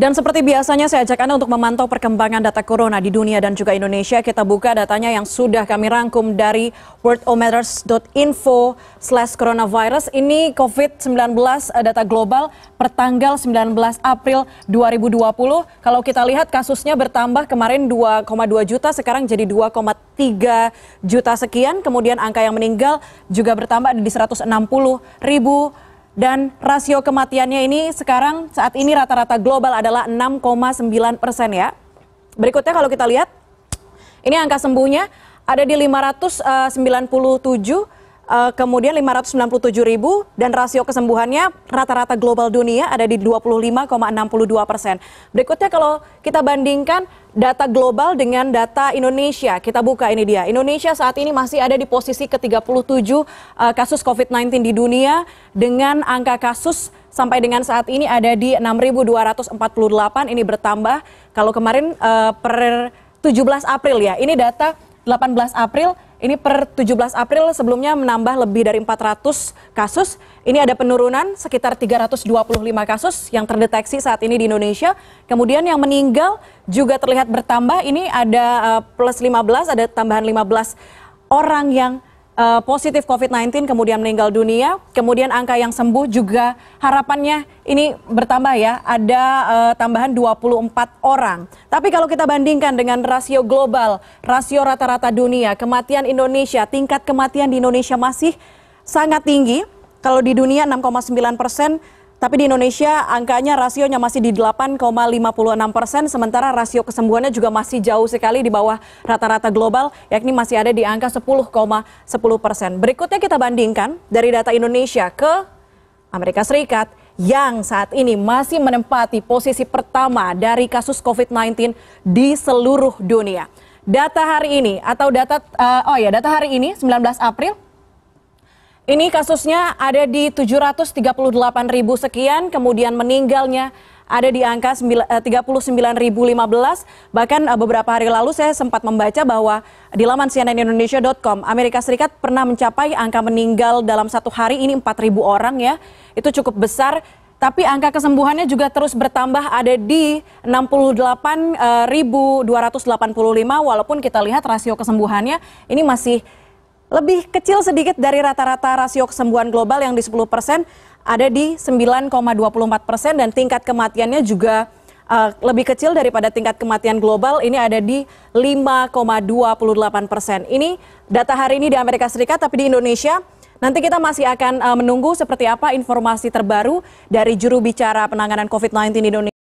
Dan seperti biasanya saya ajak Anda untuk memantau perkembangan data corona di dunia dan juga Indonesia. Kita buka datanya yang sudah kami rangkum dari worldometers.info slash coronavirus. Ini COVID-19 eh, data global pertanggal 19 April 2020. Kalau kita lihat kasusnya bertambah kemarin 2,2 juta, sekarang jadi 2,3 juta sekian. Kemudian angka yang meninggal juga bertambah di 160 ribu dan rasio kematiannya ini sekarang saat ini rata-rata global adalah 6,9 persen ya. Berikutnya kalau kita lihat, ini angka sembuhnya ada di 597 uh, kemudian 597 ribu, dan rasio kesembuhannya rata-rata global dunia ada di 25,62 persen. Berikutnya kalau kita bandingkan data global dengan data Indonesia, kita buka ini dia. Indonesia saat ini masih ada di posisi ke-37 uh, eh, kasus COVID-19 di dunia dengan angka kasus sampai dengan saat ini ada di 6.248 ini bertambah kalau kemarin uh, per 17 April ya ini data 18 April ini per 17 April sebelumnya menambah lebih dari 400 kasus. Ini ada penurunan sekitar 325 kasus yang terdeteksi saat ini di Indonesia. Kemudian yang meninggal juga terlihat bertambah. Ini ada eh, plus 15, ada tambahan 15 orang yang uh, positif COVID-19 kemudian meninggal dunia, kemudian angka yang sembuh juga harapannya ini bertambah ya, ada uh, tambahan 24 orang. Tapi kalau kita bandingkan dengan rasio global, rasio rata-rata dunia, kematian Indonesia, tingkat kematian di Indonesia masih sangat tinggi. Kalau di dunia 6,9 persen, tapi di Indonesia angkanya rasionya masih di 8,56 persen, sementara rasio kesembuhannya juga masih jauh sekali di bawah rata-rata global, yakni masih ada di angka 10,10 persen. Berikutnya kita bandingkan dari data Indonesia ke Amerika Serikat yang saat ini masih menempati posisi pertama dari kasus COVID-19 di seluruh dunia. Data hari ini atau data uh, oh ya data hari ini 19 April ini kasusnya ada di 738 ribu sekian, kemudian meninggalnya ada di angka 39.015. Eh, Bahkan eh, beberapa hari lalu saya sempat membaca bahwa di laman cnnindonesia.com, Amerika Serikat pernah mencapai angka meninggal dalam satu hari ini 4.000 orang ya. Itu cukup besar. Tapi angka kesembuhannya juga terus bertambah ada di 68.285 eh, walaupun kita lihat rasio kesembuhannya ini masih lebih kecil sedikit dari rata-rata rasio kesembuhan global yang di 10 persen ada di 9,24 persen dan tingkat kematiannya juga uh, lebih kecil daripada tingkat kematian global ini ada di 5,28 persen. Ini data hari ini di Amerika Serikat tapi di Indonesia nanti kita masih akan uh, menunggu seperti apa informasi terbaru dari juru bicara penanganan COVID-19 di Indonesia.